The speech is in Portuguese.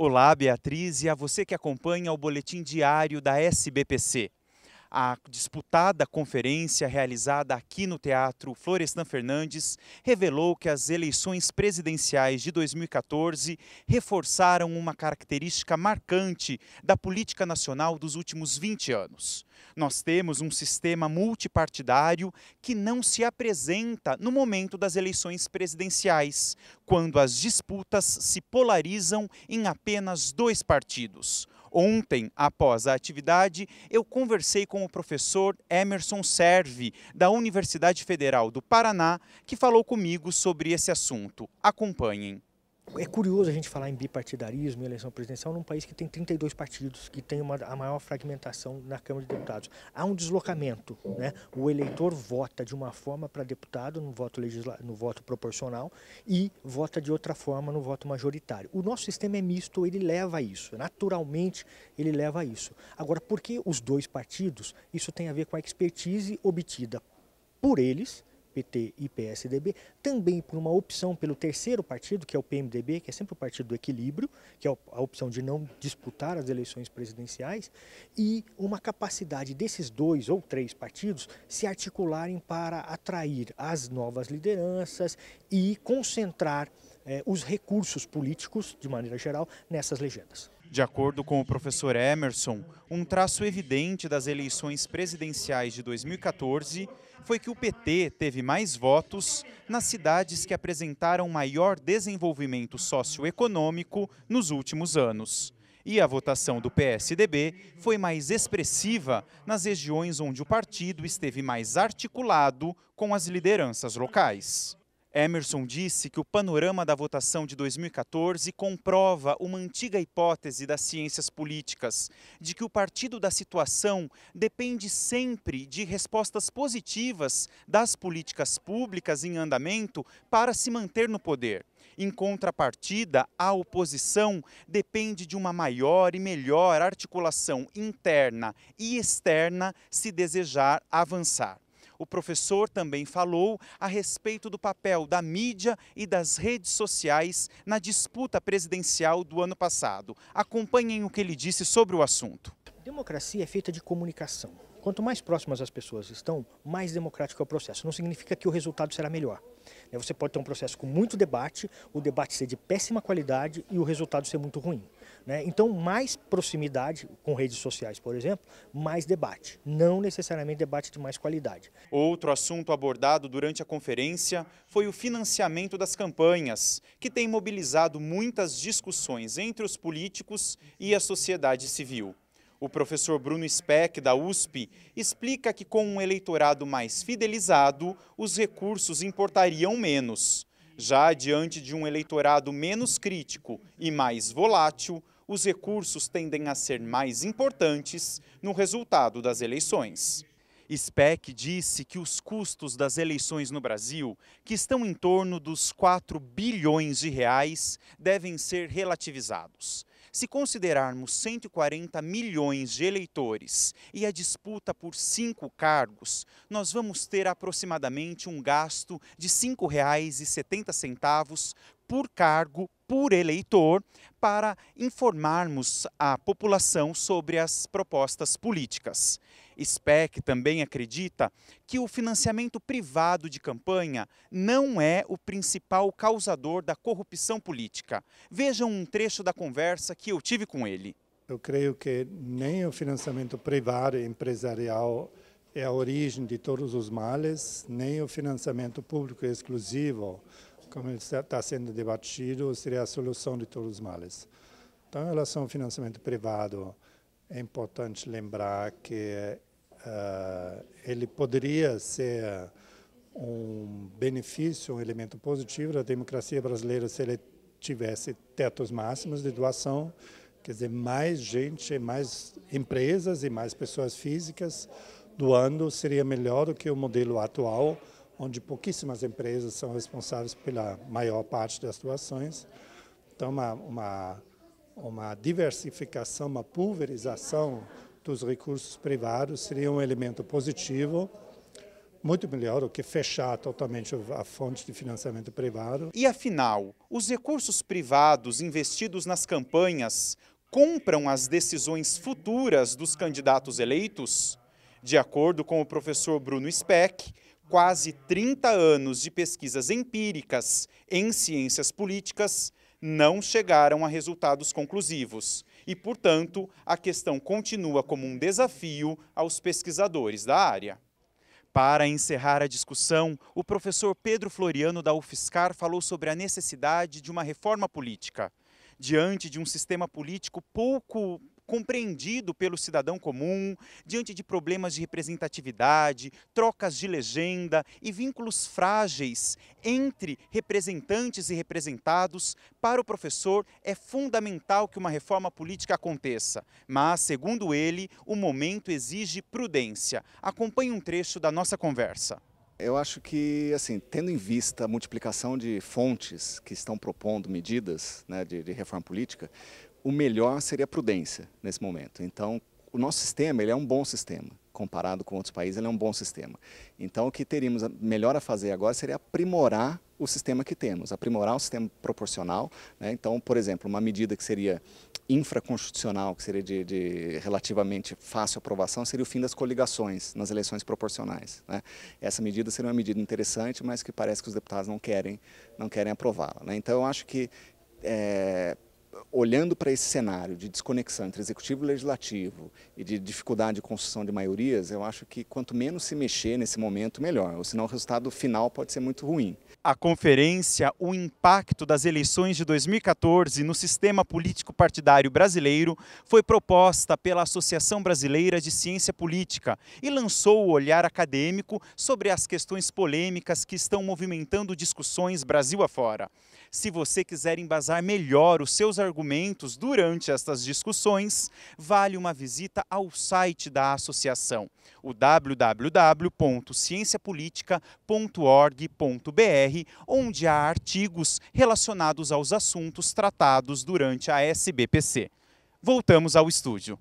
Olá, Beatriz, e a você que acompanha o boletim diário da SBPC. A disputada conferência realizada aqui no Teatro Florestan Fernandes revelou que as eleições presidenciais de 2014 reforçaram uma característica marcante da política nacional dos últimos 20 anos. Nós temos um sistema multipartidário que não se apresenta no momento das eleições presidenciais, quando as disputas se polarizam em apenas dois partidos Ontem, após a atividade, eu conversei com o professor Emerson Serve, da Universidade Federal do Paraná, que falou comigo sobre esse assunto. Acompanhem é curioso a gente falar em bipartidarismo e eleição presidencial num país que tem 32 partidos, que tem uma, a maior fragmentação na Câmara de Deputados. Há um deslocamento. Né? O eleitor vota de uma forma para deputado no voto, legisla... no voto proporcional e vota de outra forma no voto majoritário. O nosso sistema é misto, ele leva a isso. Naturalmente, ele leva a isso. Agora, por que os dois partidos? Isso tem a ver com a expertise obtida por eles PT e PSDB, também por uma opção pelo terceiro partido, que é o PMDB, que é sempre o partido do equilíbrio, que é a opção de não disputar as eleições presidenciais, e uma capacidade desses dois ou três partidos se articularem para atrair as novas lideranças e concentrar eh, os recursos políticos, de maneira geral, nessas legendas. De acordo com o professor Emerson, um traço evidente das eleições presidenciais de 2014 foi que o PT teve mais votos nas cidades que apresentaram maior desenvolvimento socioeconômico nos últimos anos. E a votação do PSDB foi mais expressiva nas regiões onde o partido esteve mais articulado com as lideranças locais. Emerson disse que o panorama da votação de 2014 comprova uma antiga hipótese das ciências políticas, de que o partido da situação depende sempre de respostas positivas das políticas públicas em andamento para se manter no poder. Em contrapartida, a oposição depende de uma maior e melhor articulação interna e externa se desejar avançar. O professor também falou a respeito do papel da mídia e das redes sociais na disputa presidencial do ano passado. Acompanhem o que ele disse sobre o assunto. Democracia é feita de comunicação. Quanto mais próximas as pessoas estão, mais democrático é o processo. Não significa que o resultado será melhor. Né? Você pode ter um processo com muito debate, o debate ser de péssima qualidade e o resultado ser muito ruim. Né? Então, mais proximidade com redes sociais, por exemplo, mais debate, não necessariamente debate de mais qualidade. Outro assunto abordado durante a conferência foi o financiamento das campanhas, que tem mobilizado muitas discussões entre os políticos e a sociedade civil. O professor Bruno Speck, da USP, explica que com um eleitorado mais fidelizado, os recursos importariam menos. Já diante de um eleitorado menos crítico e mais volátil, os recursos tendem a ser mais importantes no resultado das eleições. Speck disse que os custos das eleições no Brasil, que estão em torno dos 4 bilhões de reais, devem ser relativizados. Se considerarmos 140 milhões de eleitores e a disputa por cinco cargos, nós vamos ter aproximadamente um gasto de R$ 5,70 por cargo por eleitor para informarmos a população sobre as propostas políticas. SPEC também acredita que o financiamento privado de campanha não é o principal causador da corrupção política. Vejam um trecho da conversa que eu tive com ele. Eu creio que nem o financiamento privado e empresarial é a origem de todos os males, nem o financiamento público exclusivo, como está sendo debatido, seria a solução de todos os males. Então, em relação ao financiamento privado, é importante lembrar que Uh, ele poderia ser um benefício, um elemento positivo da democracia brasileira se ele tivesse tetos máximos de doação, quer dizer, mais gente, mais empresas e mais pessoas físicas doando seria melhor do que o modelo atual, onde pouquíssimas empresas são responsáveis pela maior parte das doações. Então, uma, uma, uma diversificação, uma pulverização dos recursos privados seria um elemento positivo, muito melhor do que fechar totalmente a fonte de financiamento privado. E afinal, os recursos privados investidos nas campanhas compram as decisões futuras dos candidatos eleitos? De acordo com o professor Bruno Speck, quase 30 anos de pesquisas empíricas em ciências políticas não chegaram a resultados conclusivos e, portanto, a questão continua como um desafio aos pesquisadores da área. Para encerrar a discussão, o professor Pedro Floriano da UFSCar falou sobre a necessidade de uma reforma política. Diante de um sistema político pouco compreendido pelo cidadão comum, diante de problemas de representatividade, trocas de legenda e vínculos frágeis entre representantes e representados, para o professor é fundamental que uma reforma política aconteça. Mas, segundo ele, o momento exige prudência. Acompanhe um trecho da nossa conversa. Eu acho que, assim, tendo em vista a multiplicação de fontes que estão propondo medidas né, de, de reforma política, o melhor seria prudência nesse momento. Então, o nosso sistema ele é um bom sistema, comparado com outros países, ele é um bom sistema. Então, o que teríamos melhor a fazer agora seria aprimorar o sistema que temos, aprimorar o sistema proporcional. Né? Então, por exemplo, uma medida que seria infraconstitucional, que seria de, de, relativamente fácil aprovação, seria o fim das coligações nas eleições proporcionais. Né? Essa medida seria uma medida interessante, mas que parece que os deputados não querem, não querem aprová-la. Né? Então, eu acho que é, olhando para esse cenário de desconexão entre executivo e legislativo e de dificuldade de construção de maiorias, eu acho que quanto menos se mexer nesse momento, melhor, ou senão o resultado final pode ser muito ruim. A conferência O Impacto das Eleições de 2014 no Sistema Político Partidário Brasileiro foi proposta pela Associação Brasileira de Ciência Política e lançou o olhar acadêmico sobre as questões polêmicas que estão movimentando discussões Brasil afora. Se você quiser embasar melhor os seus argumentos, argumentos durante estas discussões, vale uma visita ao site da associação, o www.cienciapolitica.org.br, onde há artigos relacionados aos assuntos tratados durante a SBPC. Voltamos ao estúdio.